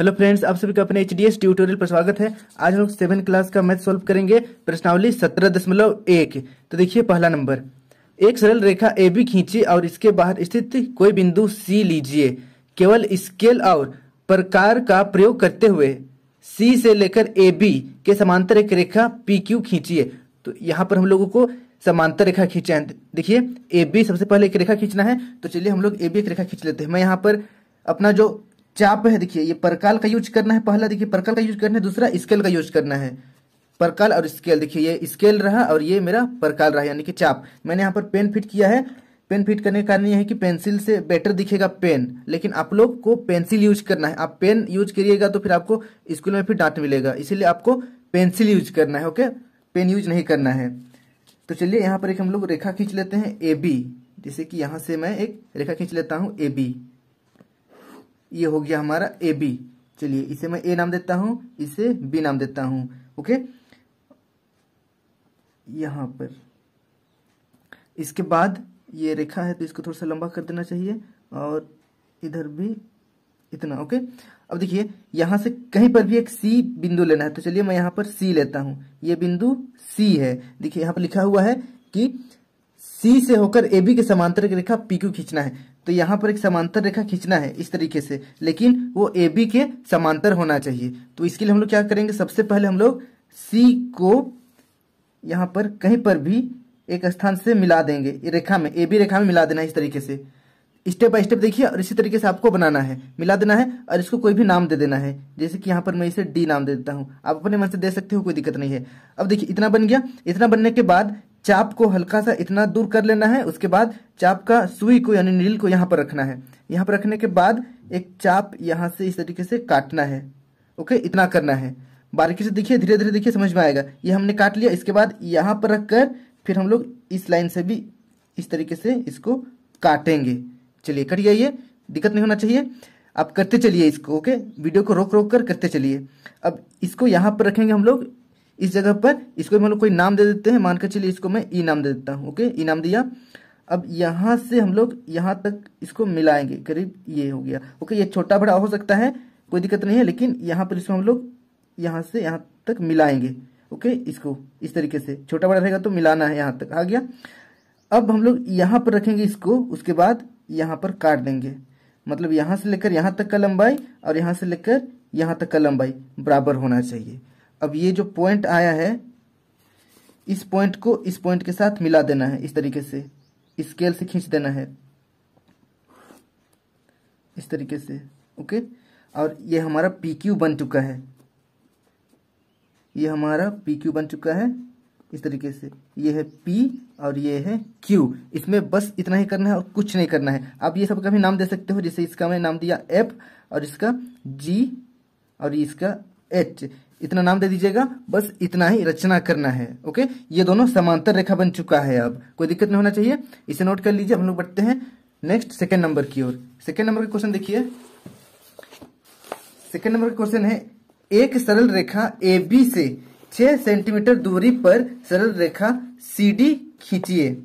hello friends आप सभी का अपने एच ट्यूटोरियल पर स्वागत है आज हम लोग सेवन क्लास का मैथ सॉल्व करेंगे प्रश्नावली सत्रह दशमलव एक तो देखिए पहला नंबर एक सरल रेखा ए बी खींची और इसके बाहर स्थित कोई बिंदु सी लीजिए केवल स्केल और प्रकार का प्रयोग करते हुए सी से लेकर ए बी के समांतर एक रेखा पी क्यू खींचिए तो यहाँ पर हम लोगों को समांतर रेखा खींचे देखिए ए बी सबसे पहले एक रेखा खींचना है तो चलिए हम लोग ए बी एक रेखा खींच लेते हैं मैं यहाँ पर अपना जो चाप है देखिए ये परकाल का यूज करना है पहला देखिए परकाल का यूज करना है दूसरा स्केल का यूज करना है परकाल और स्केल देखिए ये स्केल रहा और ये मेरा परकाल रहा यानी कि चाप मैंने यहाँ पर पेन फिट किया है पेन फिट करने का कारण यह है कि पेंसिल से बेटर दिखेगा पेन लेकिन आप लोग को पेंसिल यूज करना है आप पेन यूज करिएगा तो फिर आपको स्कूल में फिर डांट मिलेगा इसीलिए आपको पेंसिल यूज करना है ओके पेन यूज नहीं करना है तो चलिए यहाँ पर एक हम लोग रेखा खींच लेते हैं ए बी जैसे कि यहाँ से मैं एक रेखा खींच लेता हूँ ए बी ये हो गया हमारा ए बी चलिए इसे मैं ए नाम देता हूं इसे बी नाम देता हूं ओके यहां पर इसके बाद ये रेखा है तो इसको थोड़ा सा लंबा कर देना चाहिए और इधर भी इतना ओके अब देखिए यहां से कहीं पर भी एक सी बिंदु लेना है तो चलिए मैं यहां पर सी लेता हूं ये बिंदु सी है देखिए यहां पर लिखा हुआ है कि सी से होकर ए बी के समांतर की रेखा पी क्यू खींचना है तो यहाँ पर एक समांतर रेखा खींचना है इस तरीके से लेकिन वो ए बी के समांतर होना चाहिए तो इसके लिए हम लोग क्या करेंगे सबसे पहले हम लोग सी को यहाँ पर कहीं पर भी एक स्थान से मिला देंगे रेखा में ए बी रेखा में मिला देना है इस तरीके से स्टेप बाय स्टेप देखिए और इसी तरीके से आपको बनाना है मिला देना है और इसको कोई भी नाम दे देना है जैसे कि यहाँ पर मैं इसे डी नाम दे देता हूँ आप अपने मन से दे सकते हो कोई दिक्कत नहीं है अब देखिए इतना बन गया इतना बनने के बाद चाप को हल्का सा इतना दूर कर लेना है उसके बाद चाप का सुई को यानी नील को यहाँ पर रखना है यहाँ पर रखने के बाद एक चाप यहाँ से इस तरीके से काटना है ओके इतना करना है बारीकी से देखिए धीरे धीरे देखिए समझ में आएगा ये हमने काट लिया इसके बाद यहाँ पर रख कर फिर हम लोग इस लाइन से भी इस तरीके से इसको काटेंगे चलिए कट जाइए ये दिक्कत नहीं होना चाहिए आप करते चलिए इसको ओके वीडियो को रोक रोक कर करते चलिए अब इसको यहाँ पर रखेंगे हम लोग इस जगह पर इसको हम लोग कोई नाम दे देते हैं मानकर चलिए इसको मैं ई नाम दे देता हूँ ओके ई नाम दिया अब यहाँ से हम लोग यहाँ तक इसको मिलाएंगे करीब ये हो गया ओके ये छोटा बड़ा हो सकता है कोई दिक्कत नहीं है लेकिन यहाँ पर इसको हम लोग यहाँ से यहाँ तक मिलाएंगे ओके इसको इस तरीके से छोटा बड़ा रहेगा तो मिलाना है यहाँ तक आ गया अब हम लोग यहाँ पर रखेंगे इसको उसके बाद यहाँ पर काट देंगे मतलब यहाँ से लेकर यहाँ तक का लंबाई और यहाँ से लेकर यहाँ तक का लंबाई बराबर होना चाहिए अब ये जो पॉइंट आया है इस पॉइंट को इस पॉइंट के साथ मिला देना है इस तरीके से स्केल से खींच देना है इस तरीके से ओके और ये हमारा पी क्यू बन चुका है ये हमारा पी क्यू बन चुका है इस तरीके से ये है पी और ये है क्यू इसमें बस इतना ही करना है और कुछ नहीं करना है आप ये सब का भी नाम दे सकते हो जैसे इसका मैंने नाम दिया एफ और इसका जी और इसका एच इतना नाम दे दीजिएगा बस इतना ही रचना करना है ओके ये दोनों समांतर रेखा बन चुका है अब कोई दिक्कत नहीं होना चाहिए इसे नोट कर लीजिए हम लोग बढ़ते हैं नेक्स्ट सेकेंड नंबर की ओर सेकेंड नंबर का क्वेश्चन देखिए सेकेंड नंबर का क्वेश्चन है एक सरल रेखा ए बी से छह सेंटीमीटर दूरी पर सरल रेखा सी डी खींचिए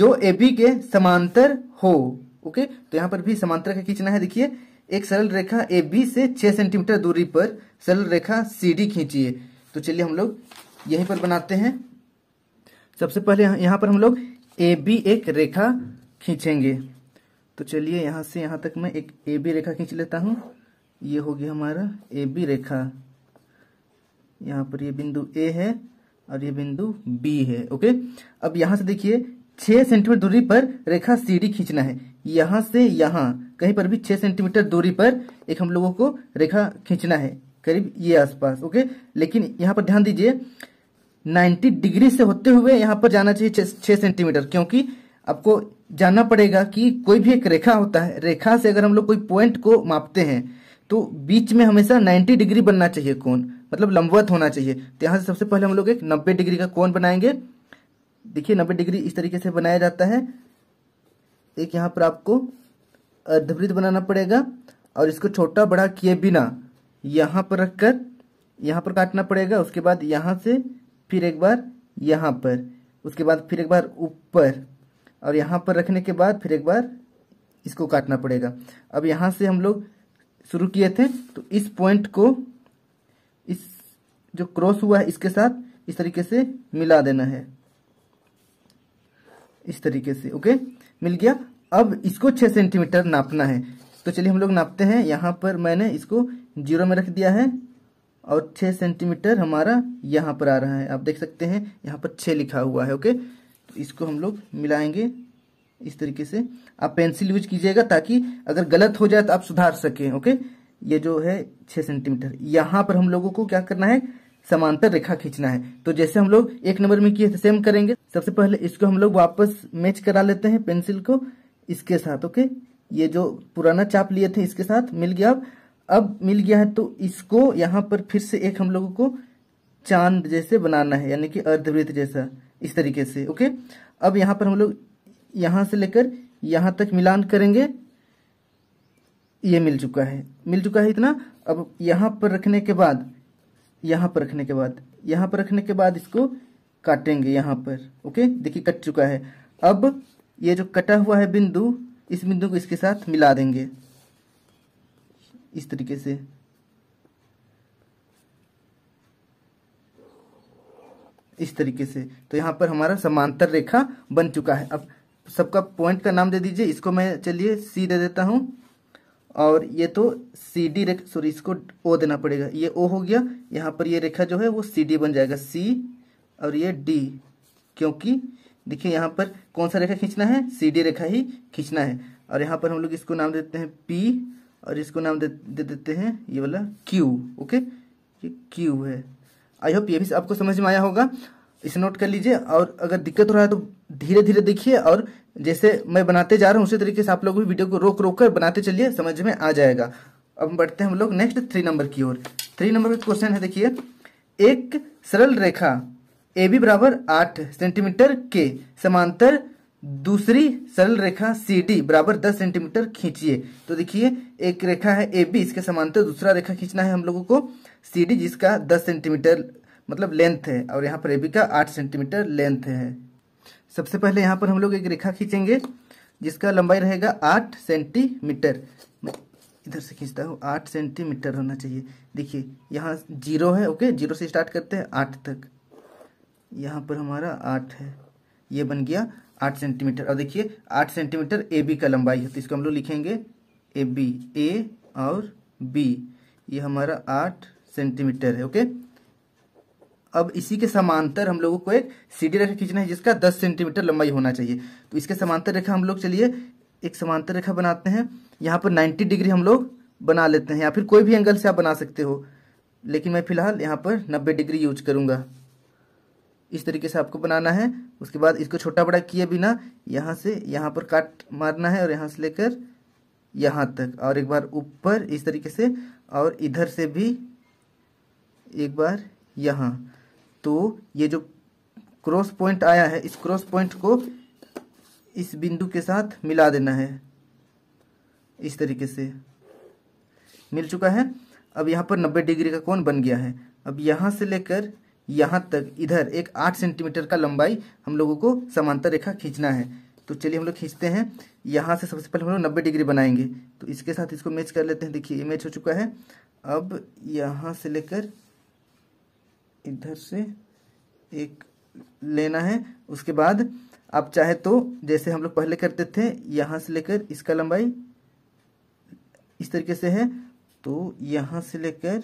जो ए बी के समांतर हो ओके तो यहाँ पर भी समांतर रेखा खींचना है देखिए एक सरल रेखा ए बी से छह सेंटीमीटर दूरी पर सरल रेखा सी डी खींचिए तो चलिए हम लोग यहीं पर बनाते हैं सबसे पहले यहां पर हम लोग ए बी एक रेखा खींचेंगे तो चलिए यहां से यहां तक मैं एक ए बी रेखा खींच लेता हूं ये होगी हमारा ए बी रेखा यहाँ पर ये बिंदु ए है और ये बिंदु बी है ओके अब यहां से देखिए छह सेंटीमीटर दूरी पर रेखा सी डी खींचना है यहां से यहां कहीं पर भी छह सेंटीमीटर दूरी पर एक हम लोगों को रेखा खींचना है करीब ये आसपास ओके लेकिन यहाँ पर ध्यान दीजिए 90 डिग्री से होते हुए यहाँ पर जाना चाहिए छह सेंटीमीटर क्योंकि आपको जानना पड़ेगा कि कोई भी एक रेखा होता है रेखा से अगर हम लोग कोई पॉइंट को मापते हैं तो बीच में हमेशा 90 डिग्री बनना चाहिए कौन मतलब लंबवत होना चाहिए तो यहाँ से सबसे पहले हम लोग एक 90 डिग्री का कौन बनाएंगे देखिए 90 डिग्री इस तरीके से बनाया जाता है एक यहाँ पर आपको अर्धवृत्त तो बनाना पड़ेगा और इसको छोटा बड़ा किए बिना यहाँ पर रखकर यहाँ पर काटना पड़ेगा उसके बाद यहाँ से फिर एक बार यहाँ पर उसके बाद फिर एक बार ऊपर और यहाँ पर रखने के बाद फिर एक बार इसको काटना पड़ेगा अब यहाँ से हम लोग शुरू किए थे तो इस पॉइंट को इस जो क्रॉस हुआ है इसके साथ इस तरीके से मिला देना है इस तरीके से ओके मिल गया अब इसको छह सेंटीमीटर नापना है तो चलिए हम लोग नापते हैं यहाँ पर मैंने इसको जीरो में रख दिया है और छह सेंटीमीटर हमारा यहाँ पर आ रहा है आप देख सकते हैं यहाँ पर छ लिखा हुआ है ओके तो इसको हम लोग मिलाएंगे इस तरीके से आप पेंसिल यूज कीजिएगा ताकि अगर गलत हो जाए तो आप सुधार सके ओके ये जो है छह सेंटीमीटर यहाँ पर हम लोगों को क्या करना है समांतर रेखा खींचना है तो जैसे हम लोग एक नंबर में किए सेम करेंगे सबसे पहले इसको हम लोग वापस मैच करा लेते हैं पेंसिल को इसके साथ ओके ये जो पुराना चाप लिए थे इसके साथ मिल गया अब अब मिल गया है तो इसको यहाँ पर फिर से एक हम लोगों को चांद जैसे बनाना है यानी कि अर्धवृत्त जैसा इस तरीके से ओके अब यहाँ पर हम लोग यहाँ से लेकर यहाँ तक मिलान करेंगे ये मिल चुका है मिल चुका है इतना अब यहाँ पर रखने के बाद यहाँ पर रखने के बाद यहाँ पर रखने के बाद इसको काटेंगे यहाँ पर ओके देखिए कट चुका है अब ये जो कटा हुआ है बिंदु इस बिंदु को इसके साथ मिला देंगे इस तरीके से इस तरीके से तो यहां पर हमारा समांतर रेखा बन चुका है अब सबका पॉइंट का नाम दे दीजिए इसको मैं चलिए सी दे देता हूं और ये तो सी डी रेखा सॉरी इसको ओ देना पड़ेगा ये ओ हो गया यहां पर ये रेखा जो है वो सी डी बन जाएगा सी और ये डी क्योंकि देखिए यहाँ पर कौन सा रेखा खींचना है सीधी रेखा ही खींचना है और यहाँ पर हम लोग इसको नाम देते हैं पी और इसको नाम दे, दे देते हैं ये वाला क्यू ओके ये क्यू है आई होप ये भी आपको समझ में आया होगा इसे नोट कर लीजिए और अगर दिक्कत हो रहा है तो धीरे धीरे देखिए और जैसे मैं बनाते जा रहा हूँ उसी तरीके से आप लोग भी वीडियो को रोक रोक कर बनाते चलिए समझ में आ जाएगा अब बढ़ते हैं हम लोग नेक्स्ट थ्री नंबर की ओर थ्री नंबर का क्वेश्चन है देखिए एक सरल रेखा ए बी बराबर आठ सेंटीमीटर के समांतर दूसरी सरल रेखा सी डी बराबर दस सेंटीमीटर खींचिए तो देखिए एक रेखा है ए बी इसके समांतर दूसरा रेखा खींचना है हम लोगों को सी डी जिसका दस सेंटीमीटर मतलब लेंथ है और यहाँ पर ए बी का आठ सेंटीमीटर लेंथ है सबसे पहले यहाँ पर हम लोग एक रेखा खींचेंगे जिसका लंबाई रहेगा आठ सेंटीमीटर इधर से खींचता हूँ आठ सेंटीमीटर होना चाहिए देखिए यहाँ जीरो है ओके जीरो से स्टार्ट करते हैं आठ तक यहाँ पर हमारा आठ है ये बन गया आठ सेंटीमीटर और देखिए आठ सेंटीमीटर ए बी का लंबाई है तो इसको हम लोग लिखेंगे ए बी ए और बी ये हमारा आठ सेंटीमीटर है ओके अब इसी के समांतर हम लोगों को एक डी रेखा खींचना है जिसका दस सेंटीमीटर लंबाई होना चाहिए तो इसके समांतर रेखा हम लोग चलिए एक समांतर रेखा बनाते हैं यहाँ पर नाइन्टी डिग्री हम लोग बना लेते हैं या फिर कोई भी एंगल से आप बना सकते हो लेकिन मैं फिलहाल यहाँ पर नब्बे डिग्री यूज करूँगा इस तरीके से आपको बनाना है उसके बाद इसको छोटा बड़ा किए बिना यहाँ से यहाँ पर काट मारना है और यहाँ से लेकर यहाँ तक और एक बार ऊपर इस तरीके से और इधर से भी एक बार यहाँ तो ये जो क्रॉस पॉइंट आया है इस क्रॉस पॉइंट को इस बिंदु के साथ मिला देना है इस तरीके से मिल चुका है अब यहाँ पर 90 डिग्री का कोण बन गया है अब यहाँ से लेकर यहाँ तक इधर एक आठ सेंटीमीटर का लंबाई हम लोगों को समांतर रेखा खींचना है तो चलिए हम लोग खींचते हैं यहाँ से सबसे पहले हम लोग नब्बे डिग्री बनाएंगे तो इसके साथ इसको मैच कर लेते हैं देखिए ये मैच हो चुका है अब यहाँ से लेकर इधर से एक लेना है उसके बाद आप चाहे तो जैसे हम लोग पहले करते थे यहाँ से लेकर इसका लंबाई इस तरीके से है तो यहाँ से लेकर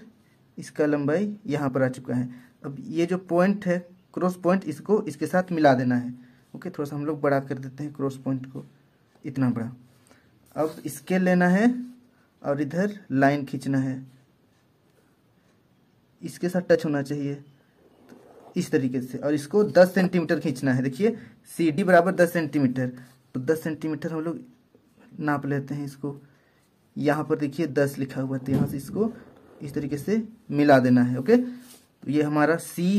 इसका लंबाई यहाँ पर आ चुका है अब ये जो पॉइंट है क्रॉस पॉइंट इसको इसके साथ मिला देना है ओके थोड़ा सा हम लोग बड़ा कर देते हैं क्रॉस पॉइंट को इतना बड़ा अब स्केल लेना है और इधर लाइन खींचना है इसके साथ टच होना चाहिए इस तरीके से और इसको 10 सेंटीमीटर खींचना है देखिए सी डी बराबर दस सेंटीमीटर तो 10 सेंटीमीटर हम लोग नाप लेते हैं इसको यहाँ पर देखिए 10 लिखा हुआ है तो यहाँ से इसको इस तरीके से मिला देना है ओके तो ये हमारा सी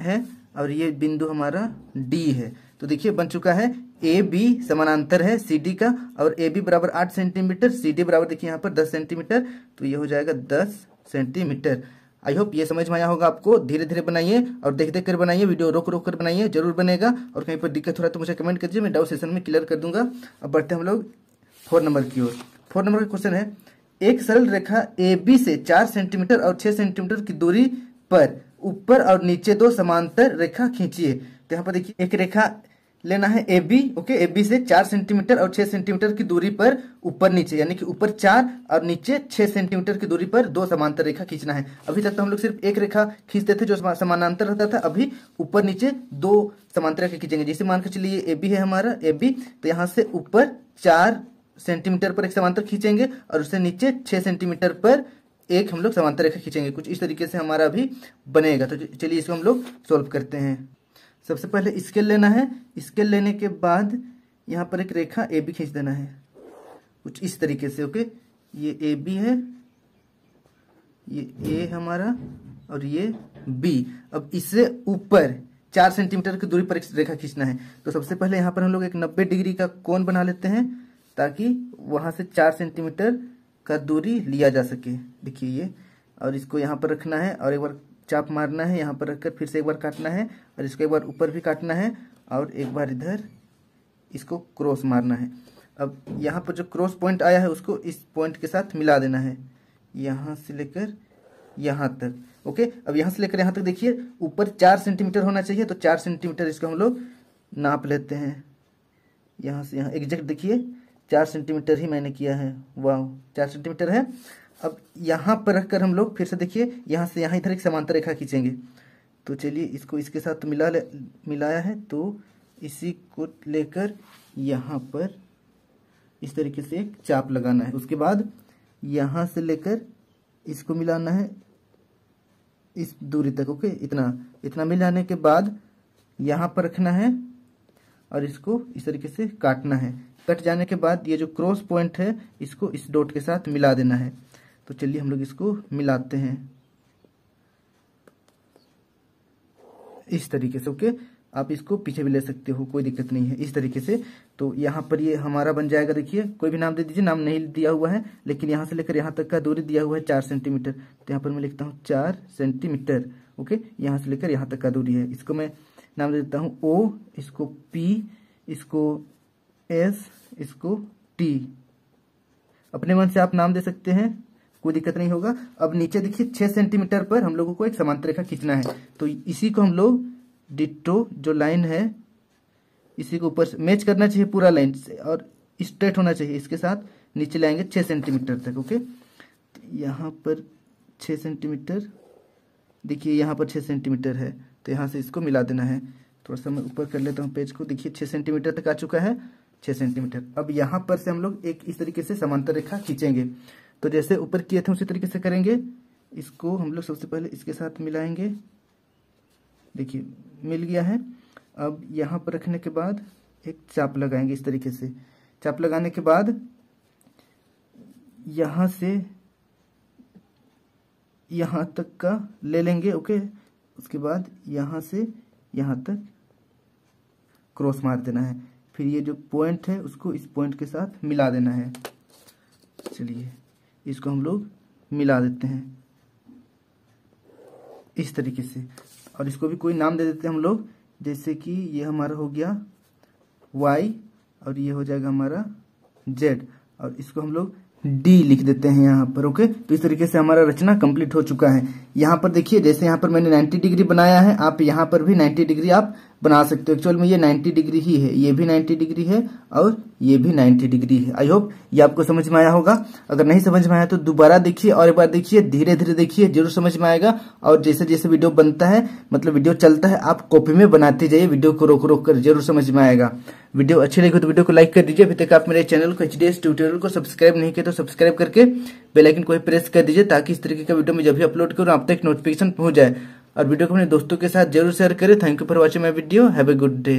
है और ये बिंदु हमारा डी है तो देखिए बन चुका है ए बी समानांतर है सी डी का और ए बी बराबर आठ सेंटीमीटर सी डी बराबर देखिए यहाँ पर दस सेंटीमीटर तो ये हो जाएगा दस सेंटीमीटर आई होप ये समझ में आया होगा आपको धीरे धीरे बनाइए और देख देख कर बनाइए वीडियो रोक रोक कर बनाइए जरूर बनेगा और कहीं पर दिक्कत हो रहा है तो मुझे कमेंट कीजिए मैं डाउट सेशन में क्लियर कर दूंगा अब बढ़ते हम लोग फोर नंबर की ओर फोर नंबर का क्वेश्चन है एक सरल रेखा ए बी से चार सेंटीमीटर और छह सेंटीमीटर की दूरी पर ऊपर और नीचे दो समांतर रेखा खींचिए तो यहाँ पर देखिए एक रेखा लेना है A B okay A B से चार सेंटीमीटर और छह सेंटीमीटर की दूरी पर ऊपर नीचे यानी कि ऊपर चार और नीचे छह सेंटीमीटर की दूरी पर दो समांतर रेखा खींचना है अभी तक तो हम लोग सिर्फ एक रेखा खींचते थे जो समानांतर रहता था अभी ऊपर नीचे दो समांतर रेखा खींचेंगे जैसे मान के चलिए ए बी है हमारा ए बी तो यहाँ से ऊपर चार सेंटीमीटर पर एक समांतर खींचेंगे और उससे नीचे छह सेंटीमीटर पर एक हम लोग समांतर रेखा खींचेंगे कुछ इस तरीके से हमारा अभी बनेगा तो चलिए इसको हम लोग सॉल्व करते हैं सबसे पहले स्केल लेना है स्केल लेने के बाद यहाँ पर एक रेखा ए बी खींच देना है कुछ इस तरीके से ओके ये ए बी है ये ए हमारा और ये बी अब इससे ऊपर चार सेंटीमीटर की दूरी पर एक रेखा खींचना है तो सबसे पहले यहाँ पर हम लोग एक नब्बे डिग्री का कोण बना लेते हैं ताकि वहां से चार सेंटीमीटर का दूरी लिया जा सके देखिए ये और इसको यहाँ पर रखना है और एक बार चाप मारना है यहाँ पर रखकर फिर से एक बार काटना है और इसको एक बार ऊपर भी काटना है और एक बार इधर इसको क्रॉस मारना है अब यहाँ पर जो क्रॉस पॉइंट आया है उसको इस पॉइंट के साथ मिला देना है यहाँ से लेकर यहाँ तक ओके अब यहाँ से लेकर यहाँ तक देखिए ऊपर चार सेंटीमीटर होना चाहिए तो चार सेंटीमीटर इसको हम लोग नाप लेते हैं यहाँ से यहाँ एग्जैक्ट देखिए चार सेंटीमीटर ही मैंने किया है वाह चार सेंटीमीटर है अब यहाँ पर रखकर हम लोग फिर से देखिए यहाँ से यहाँ इधर एक समांतर रेखा खींचेंगे तो चलिए इसको इसके साथ मिला ले, मिलाया है तो इसी को लेकर यहाँ पर इस तरीके से एक चाप लगाना है उसके बाद यहाँ से लेकर इसको मिलाना है इस दूरी तक ओके इतना इतना मिल जाने के बाद यहाँ पर रखना है और इसको इस तरीके से काटना है कट जाने के बाद ये जो क्रॉस पॉइंट है इसको इस डॉट के साथ मिला देना है तो चलिए हम लोग इसको मिलाते हैं इस तरीके से ओके आप इसको पीछे भी ले सकते हो कोई दिक्कत नहीं है इस तरीके से तो यहाँ पर ये हमारा बन जाएगा देखिए कोई भी नाम दे दीजिए नाम नहीं दिया हुआ है लेकिन यहाँ से लेकर यहाँ तक का दूरी दिया हुआ है चार सेंटीमीटर तो यहाँ पर मैं लिखता हूँ चार सेंटीमीटर ओके यहाँ से लेकर यहाँ तक का दूरी है इसको मैं नाम दे देता हूँ ओ इसको पी इसको एस इसको टी अपने मन से आप नाम दे सकते हैं कोई दिक्कत नहीं होगा अब नीचे देखिए छह सेंटीमीटर पर हम लोगों को एक समांतर रेखा खींचना है तो इसी को हम लोग डिटो जो लाइन है इसी को ऊपर मैच करना चाहिए पूरा लाइन से और स्ट्रेट होना चाहिए इसके साथ नीचे लाएंगे छह सेंटीमीटर तक ओके तो यहाँ पर छः सेंटीमीटर देखिए यहाँ पर छह सेंटीमीटर है तो यहाँ से इसको मिला देना है थोड़ा सा मैं ऊपर कर लेता हूँ पेज को देखिए छह सेंटीमीटर तक आ चुका है छह सेंटीमीटर अब यहां पर से हम लोग एक इस तरीके से समांतर रेखा खींचेंगे तो जैसे ऊपर किए थे उसी तरीके से करेंगे इसको हम लोग सबसे पहले इसके साथ मिलाएंगे देखिए मिल गया है अब यहाँ पर रखने के बाद एक चाप लगाएंगे इस तरीके से चाप लगाने के बाद यहाँ से यहाँ तक का ले लेंगे ओके उसके बाद यहां से यहाँ तक क्रॉस मार देना है फिर ये जो पॉइंट है उसको इस पॉइंट के साथ मिला देना है चलिए इसको हम लोग मिला देते हैं इस तरीके से और इसको भी कोई नाम दे देते हैं हम लोग जैसे कि ये हमारा हो गया वाई और ये हो जाएगा हमारा जेड और इसको हम लोग डी लिख देते हैं यहाँ पर ओके तो इस तरीके से हमारा रचना कंप्लीट हो चुका है यहाँ पर देखिए जैसे यहाँ पर मैंने 90 डिग्री बनाया है आप यहाँ पर भी 90 डिग्री आप बना सकते हो एक्चुअल में ये 90 डिग्री ही है ये भी 90 डिग्री है और ये भी 90 डिग्री है आई होप ये आपको समझ में आया होगा अगर नहीं समझ में आया तो दोबारा देखिए और एक बार देखिए धीरे धीरे देखिए जरूर समझ में आएगा और जैसे जैसे वीडियो बनता है मतलब वीडियो चलता है आप कॉपी में बनाते जाइए वीडियो को रोक रोक कर जरूर समझ में आएगा वीडियो अच्छी लगी तो वीडियो को लाइक कर दीजिए अभी तक आप मेरे चैनल को एच ट्यूटोरियल को सब्सक्राइब नहीं किया तो सब्सक्राइब करके बेलाइकन को प्रेस कर दीजिए ताकि इस तरीके का वीडियो में जब भी अपलोड करूँ आप तक नोटिफिकेशन पहुंच जाए और वीडियो को अपने दोस्तों के साथ जरूर शेयर करें thank you for watching my video have a good day